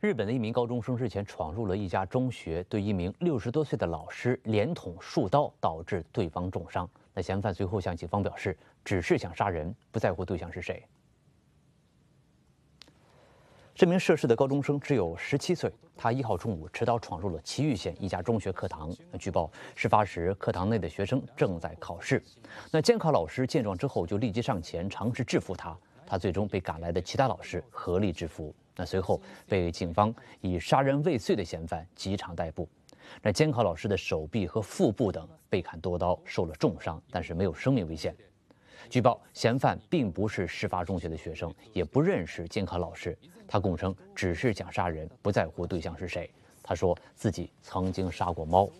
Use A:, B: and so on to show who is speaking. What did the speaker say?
A: 日本的一名高中生日前闯入了一家中学，对一名六十多岁的老师连捅数刀，导致对方重伤。那嫌犯随后向警方表示，只是想杀人，不在乎对象是谁。这名涉事的高中生只有十七岁，他一号中午持刀闯入了岐玉县一家中学课堂。那据报，事发时课堂内的学生正在考试，那监考老师见状之后就立即上前尝试制服他，他最终被赶来的其他老师合力制服。那随后被警方以杀人未遂的嫌犯机场逮捕。那监考老师的手臂和腹部等被砍多刀，受了重伤，但是没有生命危险。据报，嫌犯并不是事发中学的学生，也不认识监考老师。他供称只是想杀人，不在乎对象是谁。他说自己曾经杀过猫。